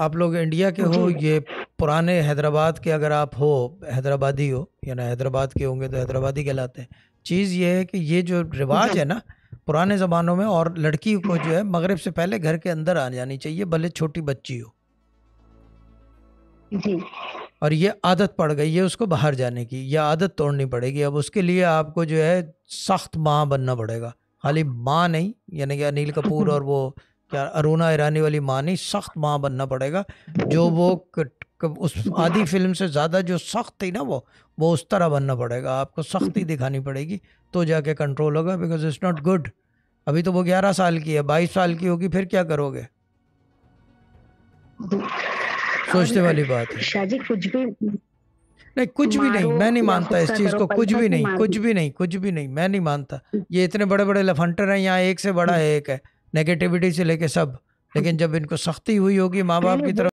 आप लोग इंडिया के हो ये पुराने हैदराबाद के अगर आप हो हैदराबादी हो या ना हैदराबाद के होंगे तो हैदराबादी कहलाते हैं चीज़ ये है कि ये जो रिवाज है ना पुराने ज़मानों में और लड़की को जो है मगरब से पहले घर के अंदर आ जानी चाहिए भले छोटी बच्ची हो और ये आदत पड़ गई है उसको बाहर जाने की यह आदत तोड़नी पड़ेगी अब उसके लिए आपको जो है सख्त माँ बनना पड़ेगा खाली माँ नहीं यानी कि अनिल कपूर और वो क्या अरुणा ईरानी वाली माँ नहीं सख्त माँ बनना पड़ेगा जो वो उस आधी फिल्म से ज़्यादा जो सख्त थी ना वो वो उस तरह बनना पड़ेगा आपको सख्ती दिखानी पड़ेगी तो जाके कंट्रोल होगा बिकॉज इट्स नॉट गुड अभी तो वो ग्यारह साल की है बाईस साल की होगी फिर क्या करोगे सोचने वाली बात है कुछ भी नहीं कुछ भी नहीं मैं नहीं मानता इस चीज को कुछ भी नहीं कुछ भी नहीं कुछ भी नहीं मैं नहीं मानता ये इतने बड़े बड़े लफंटर हैं यहाँ एक से बड़ा है एक है नेगेटिविटी से लेके सब लेकिन जब इनको सख्ती हुई होगी माँ बाप की तरफ